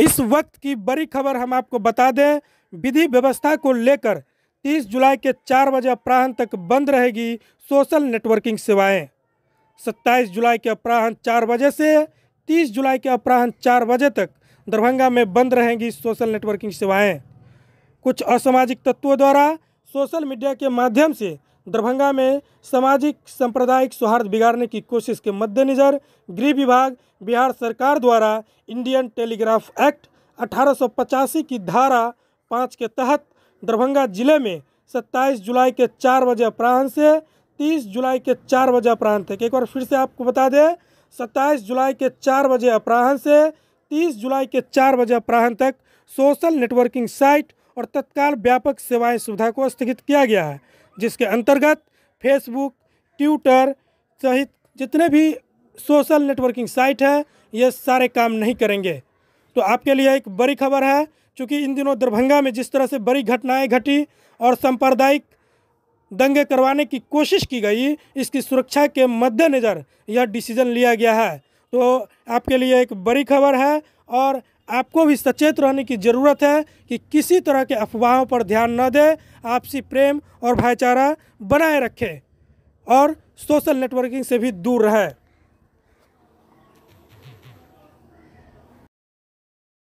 इस वक्त की बड़ी खबर हम आपको बता दें विधि व्यवस्था को लेकर 30 जुलाई के चार बजे अपराहन तक बंद रहेगी सोशल नेटवर्किंग सेवाएं 27 जुलाई के अपराहन चार बजे से 30 जुलाई के अपराहन चार बजे तक दरभंगा में बंद रहेंगी सोशल नेटवर्किंग सेवाएं कुछ असामाजिक तत्वों द्वारा सोशल मीडिया के माध्यम से दरभंगा में सामाजिक सांप्रदायिक सौहार्द बिगाड़ने की कोशिश के मद्देनज़र गृह विभाग बिहार सरकार द्वारा इंडियन टेलीग्राफ एक्ट अठारह की धारा पाँच के तहत दरभंगा जिले में 27 जुलाई के चार बजे अपराह्न से 30 जुलाई के चार बजे अपराह्न तक एक बार फिर से आपको बता दें 27 जुलाई के चार बजे अपराह्न से 30 जुलाई के चार बजे अपराह्न तक सोशल नेटवर्किंग साइट और तत्काल व्यापक सेवाएं सुविधा को स्थगित किया गया है जिसके अंतर्गत फेसबुक ट्विटर सहित जितने भी सोशल नेटवर्किंग साइट हैं ये सारे काम नहीं करेंगे तो आपके लिए एक बड़ी खबर है क्योंकि इन दिनों दरभंगा में जिस तरह से बड़ी घटनाएं घटी और सांप्रदायिक दंगे करवाने की कोशिश की गई इसकी सुरक्षा के मद्देनज़र यह डिसीजन लिया गया है तो आपके लिए एक बड़ी खबर है और आपको भी सचेत रहने की ज़रूरत है कि किसी तरह के अफवाहों पर ध्यान न दें आपसी प्रेम और भाईचारा बनाए रखें और सोशल नेटवर्किंग से भी दूर रहें